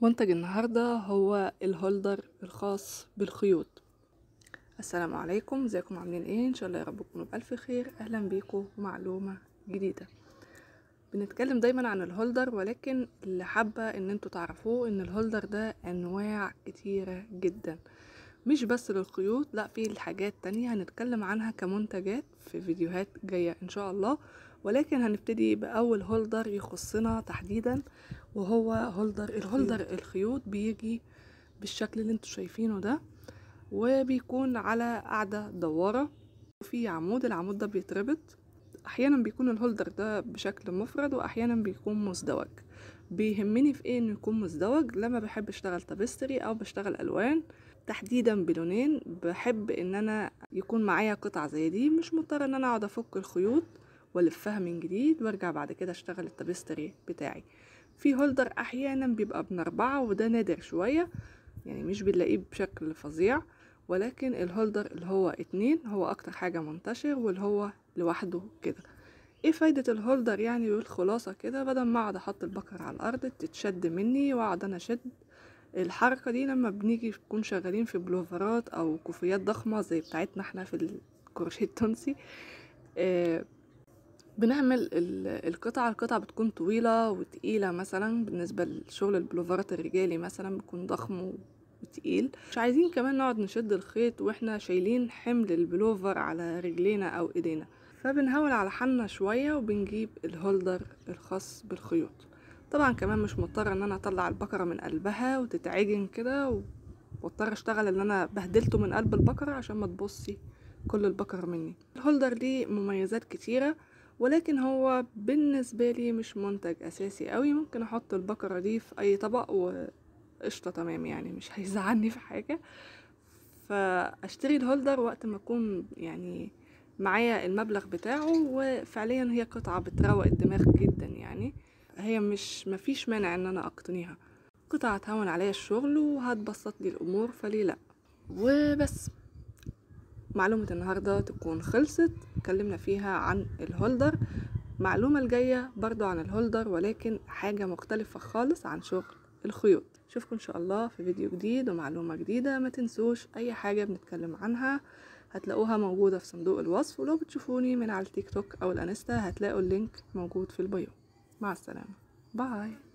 منتج النهاردة هو الهولدر الخاص بالخيوط السلام عليكم ازيكم عاملين ايه ان شاء الله يا رب تكونوا بألف خير اهلا بيكم معلومة جديدة بنتكلم دايما عن الهولدر ولكن اللي حابة ان انتوا تعرفوه ان الهولدر ده انواع كتيرة جدا مش بس للخيوط لا في حاجات تانية هنتكلم عنها كمنتجات في فيديوهات جاية ان شاء الله ولكن هنبتدي بأول هولدر يخصنا تحديدا وهو هولدر الهولدر الخيوط بيجي بالشكل اللي انتوا شايفينه ده وبيكون على قاعدة دوارة وفي عمود العمود ده بيتربط احيانا بيكون الهولدر ده بشكل مفرد واحيانا بيكون مزدوج بيهمني في ايه انه يكون مزدوج لما بحب اشتغل تابستري او بشتغل الوان تحديدا بلونين بحب ان انا يكون معايا قطع زي دي مش مضطره ان انا اقعد افك الخيوط والفها من جديد وارجع بعد كده اشتغل التابستري بتاعي في هولدر احيانا بيبقى بن اربعة وده نادر شوية يعني مش بنلاقيه بشكل فظيع ولكن الهولدر اللي هو اتنين هو اكتر حاجة منتشر واللي هو لوحده كده ايه فايدة الهولدر يعني والخلاصة كده بدل ما اقعد احط البكر على الارض تتشد مني واقعد انا اشد الحركة دي لما بنيجي نكون شغالين في بلوفرات او كوفيات ضخمة زي بتاعتنا احنا في الكروشيه التونسي آه، بنعمل القطعة القطعة بتكون طويلة وتقيلة مثلا بالنسبة لشغل البلوفرات الرجالي مثلا بيكون ضخم وتقيل مش عايزين كمان نقعد نشد الخيط واحنا شايلين حمل البلوفر على رجلينا او ايدينا فبنهول على حالنا شوية وبنجيب الهولدر الخاص بالخيوط طبعا كمان مش مضطرة ان انا اطلع البقرة من قلبها وتتعجن كده واضطر اشتغل اللي انا بهدلته من قلب البقرة عشان ما تبصي كل البقرة مني الهولدر ليه مميزات كتيرة ولكن هو بالنسبة لي مش منتج اساسي قوي ممكن احط البقرة دي في اي طبق وقشطة تمام يعني مش هيزعلني في حاجة فاشتري الهولدر وقت ما اكون يعني معايا المبلغ بتاعه وفعليا هي قطعة بتروق الدماغ جدا يعني هي مش مفيش مانع ان انا اقتنيها قطعة هتهون عليا الشغل وهتبسط لي الامور فليه لا وبس معلومة النهاردة تكون خلصت اتكلمنا فيها عن الهولدر معلومة الجاية برضو عن الهولدر ولكن حاجة مختلفة خالص عن شغل الخيوط اشوفكم ان شاء الله في فيديو جديد ومعلومة جديدة ما تنسوش اي حاجة بنتكلم عنها هتلاقوها موجودة في صندوق الوصف ولو بتشوفوني من على التيك توك أو الانستا هتلاقوا اللينك موجود في البيو مع السلامة باي